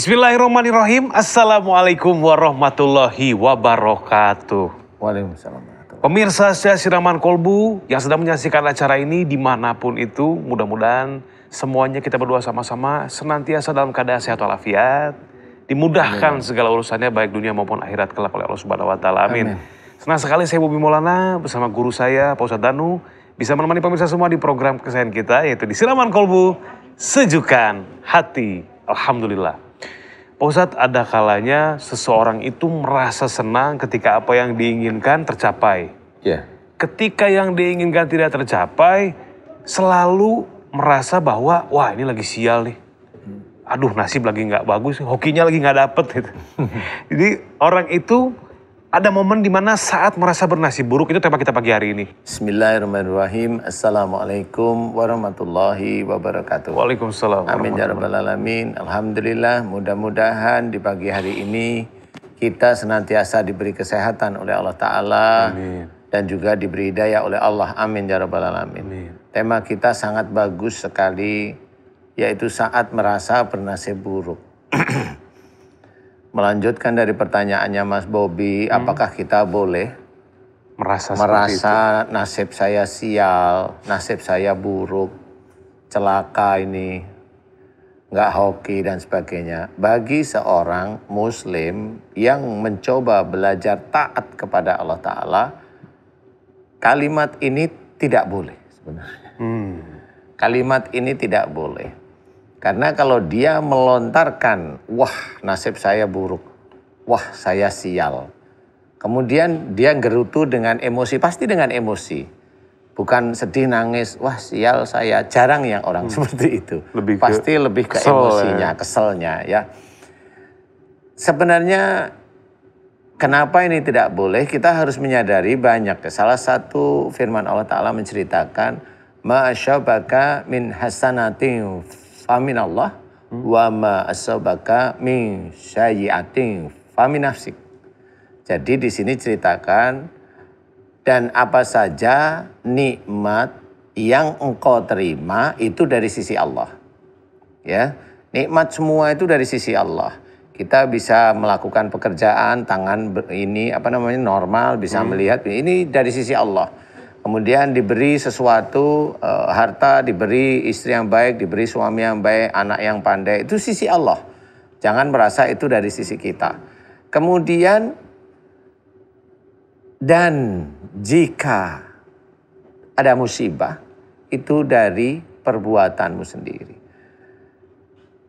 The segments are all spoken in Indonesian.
Bismillahirrahmanirrahim. Assalamualaikum warahmatullahi wabarakatuh. Waalaikumsalam. Pemirsa saya Siraman Kolbu yang sedang menyaksikan acara ini dimanapun itu mudah-mudahan semuanya kita berdua sama-sama senantiasa dalam keadaan sehat walafiat. Dimudahkan Amin. segala urusannya baik dunia maupun akhirat kelak oleh Allah Subhanahu wa taala. Amin. Amin. Senang sekali saya Bobi Maulana bersama guru saya Pak Ustadz Danu bisa menemani pemirsa semua di program kesayangan kita yaitu di Siraman Kolbu Sejukan Hati. Alhamdulillah. Pak Ustadz, ada kalanya seseorang itu merasa senang ketika apa yang diinginkan tercapai. Ya. Ketika yang diinginkan tidak tercapai, selalu merasa bahwa wah ini lagi sial nih. Aduh nasib lagi nggak bagus, hokinya lagi nggak dapet gitu. Jadi orang itu ada momen dimana saat merasa bernasib buruk itu tema kita pagi hari ini. Bismillahirrahmanirrahim. Assalamualaikum warahmatullahi wabarakatuh. Waalaikumsalam. Amin ya rabbal alamin. Alhamdulillah mudah-mudahan di pagi hari ini kita senantiasa diberi kesehatan oleh Allah taala dan juga diberi hidayah oleh Allah. Amin ya rabbal alamin. Amin. Tema kita sangat bagus sekali yaitu saat merasa bernasib buruk. melanjutkan dari pertanyaannya Mas Bobi, hmm. apakah kita boleh merasa merasa nasib saya sial, nasib saya buruk, celaka ini, nggak hoki dan sebagainya. Bagi seorang Muslim yang mencoba belajar taat kepada Allah Taala, kalimat ini tidak boleh sebenarnya. Hmm. Kalimat ini tidak boleh. Karena kalau dia melontarkan, wah nasib saya buruk, wah saya sial. Kemudian dia gerutu dengan emosi, pasti dengan emosi bukan sedih nangis wah sial saya jarang yang orang hmm. seperti itu lebih ke, pasti lebih ke kesel ya. emosinya ya. keselnya ya sebenarnya kenapa ini tidak boleh kita harus menyadari banyak salah satu firman Allah Taala menceritakan Ma'asyabaka min hasanatin Famin Allah, hmm. wa ma asabaka min syai'atin nafsik. Jadi di sini ceritakan dan apa saja nikmat yang engkau terima itu dari sisi Allah. Ya, nikmat semua itu dari sisi Allah. Kita bisa melakukan pekerjaan tangan ini apa namanya normal, bisa hmm. melihat ini dari sisi Allah kemudian diberi sesuatu e, harta, diberi istri yang baik, diberi suami yang baik, anak yang pandai. Itu sisi Allah. Jangan merasa itu dari sisi kita. Kemudian dan jika ada musibah itu dari perbuatanmu sendiri.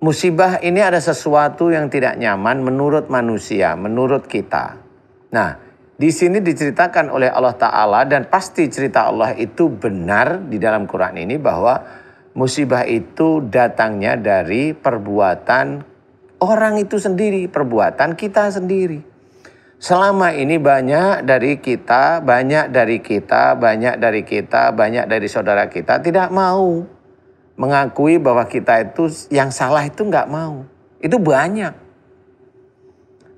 Musibah ini ada sesuatu yang tidak nyaman menurut manusia, menurut kita. Nah, di sini diceritakan oleh Allah Ta'ala dan pasti cerita Allah itu benar di dalam Quran ini bahwa musibah itu datangnya dari perbuatan orang itu sendiri, perbuatan kita sendiri. Selama ini banyak dari kita, banyak dari kita, banyak dari kita, banyak dari saudara kita tidak mau mengakui bahwa kita itu yang salah itu nggak mau. Itu banyak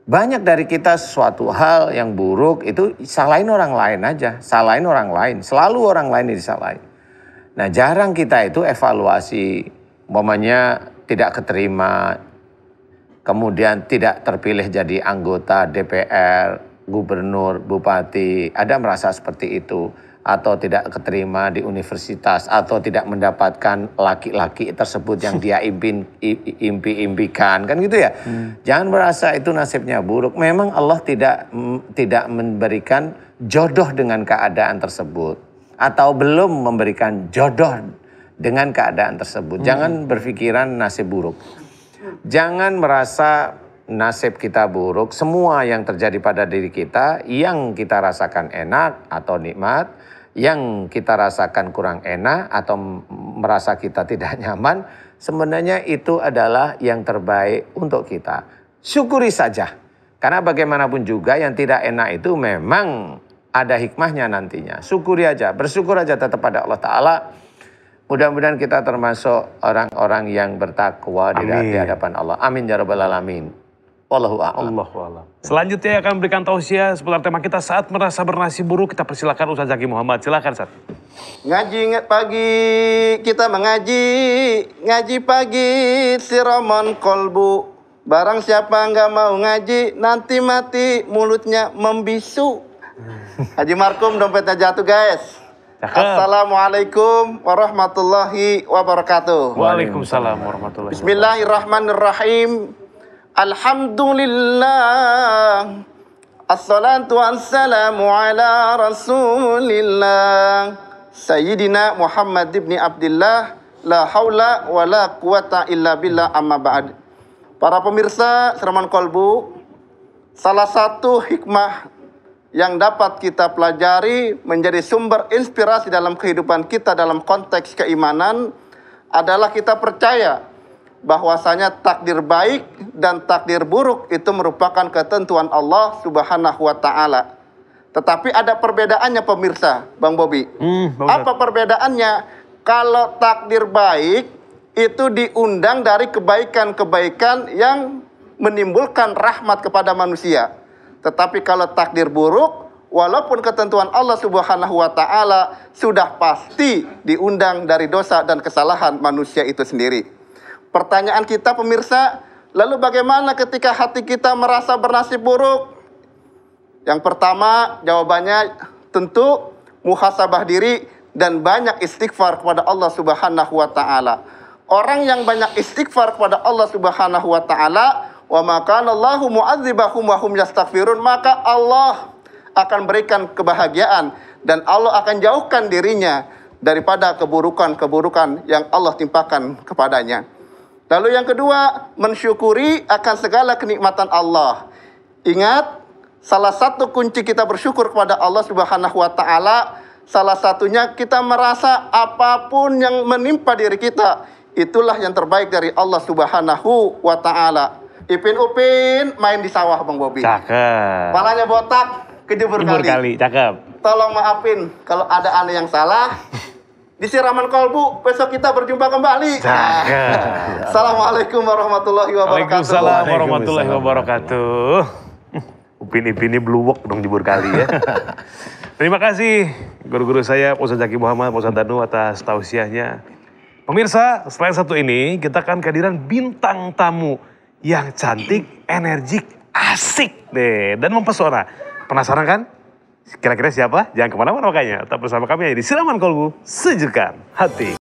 banyak dari kita sesuatu hal yang buruk itu salahin orang lain aja, salahin orang lain, selalu orang lain yang disalahin. Nah jarang kita itu evaluasi, Momennya tidak keterima, kemudian tidak terpilih jadi anggota DPR, gubernur, bupati, ada merasa seperti itu atau tidak keterima di universitas atau tidak mendapatkan laki-laki tersebut yang dia impin impi-impikan kan gitu ya. Hmm. Jangan merasa itu nasibnya buruk. Memang Allah tidak tidak memberikan jodoh dengan keadaan tersebut atau belum memberikan jodoh dengan keadaan tersebut. Hmm. Jangan berpikiran nasib buruk. Jangan merasa nasib kita buruk, semua yang terjadi pada diri kita yang kita rasakan enak atau nikmat yang kita rasakan kurang enak atau merasa kita tidak nyaman, sebenarnya itu adalah yang terbaik untuk kita. Syukuri saja. Karena bagaimanapun juga yang tidak enak itu memang ada hikmahnya nantinya. Syukuri aja, bersyukur aja tetap pada Allah Ta'ala. Mudah-mudahan kita termasuk orang-orang yang bertakwa di hadapan Allah. Amin ya rabbal Wallahu a'lam. Allah Selanjutnya akan memberikan tausiah seputar tema kita saat merasa bernasib buruk. Kita persilakan Ustaz Zaki Muhammad. Silakan Ustaz. Ngaji pagi, kita mengaji. Ngaji pagi, siraman kolbu. Barang siapa nggak mau ngaji, nanti mati mulutnya membisu. Hmm. Haji Markum dompetnya jatuh guys. Assalamualaikum warahmatullahi wabarakatuh. Waalaikumsalam warahmatullahi wabarakatuh. Bismillahirrahmanirrahim. Alhamdulillah Assalatu wassalamu ala rasulillah Sayyidina Muhammad ibn Abdullah La hawla wa la quwata illa billah amma ba'd Para pemirsa Serman Kolbu Salah satu hikmah yang dapat kita pelajari menjadi sumber inspirasi dalam kehidupan kita dalam konteks keimanan adalah kita percaya bahwasanya takdir baik dan takdir buruk itu merupakan ketentuan Allah Subhanahu wa taala. Tetapi ada perbedaannya pemirsa, Bang Bobi. Hmm, Apa perbedaannya? Kalau takdir baik itu diundang dari kebaikan-kebaikan yang menimbulkan rahmat kepada manusia. Tetapi kalau takdir buruk walaupun ketentuan Allah Subhanahu wa taala sudah pasti diundang dari dosa dan kesalahan manusia itu sendiri. Pertanyaan kita pemirsa, lalu bagaimana ketika hati kita merasa bernasib buruk? Yang pertama, jawabannya tentu muhasabah diri dan banyak istighfar kepada Allah Subhanahu wa taala. Orang yang banyak istighfar kepada Allah Subhanahu wa taala, wa Allahu mu'adzibahum wa hum yastaghfirun, maka Allah akan berikan kebahagiaan dan Allah akan jauhkan dirinya daripada keburukan-keburukan yang Allah timpakan kepadanya. Lalu yang kedua, mensyukuri akan segala kenikmatan Allah. Ingat, salah satu kunci kita bersyukur kepada Allah Subhanahu wa taala salah satunya kita merasa apapun yang menimpa diri kita itulah yang terbaik dari Allah Subhanahu wa taala. Ipin Upin main di sawah Bang Bobi. Cakep. Palanya botak kejebur kali. cakep. Tolong maafin kalau ada aneh yang salah di siraman kolbu besok kita berjumpa kembali. Assalamualaikum warahmatullahi wabarakatuh. Assalamualaikum warahmatullahi wabarakatuh. Upin-ipin ini bluwok dong jebur kali ya. Terima kasih guru-guru saya Ustaz Zaki Muhammad, Ustaz Danu atas tausiahnya. Pemirsa, selain satu ini kita akan kehadiran bintang tamu yang cantik, energik, asik deh dan mempesona. Penasaran kan? Kira-kira siapa? Jangan kemana-mana makanya. Tetap bersama kami di Siraman Kolbu, sejukkan hati.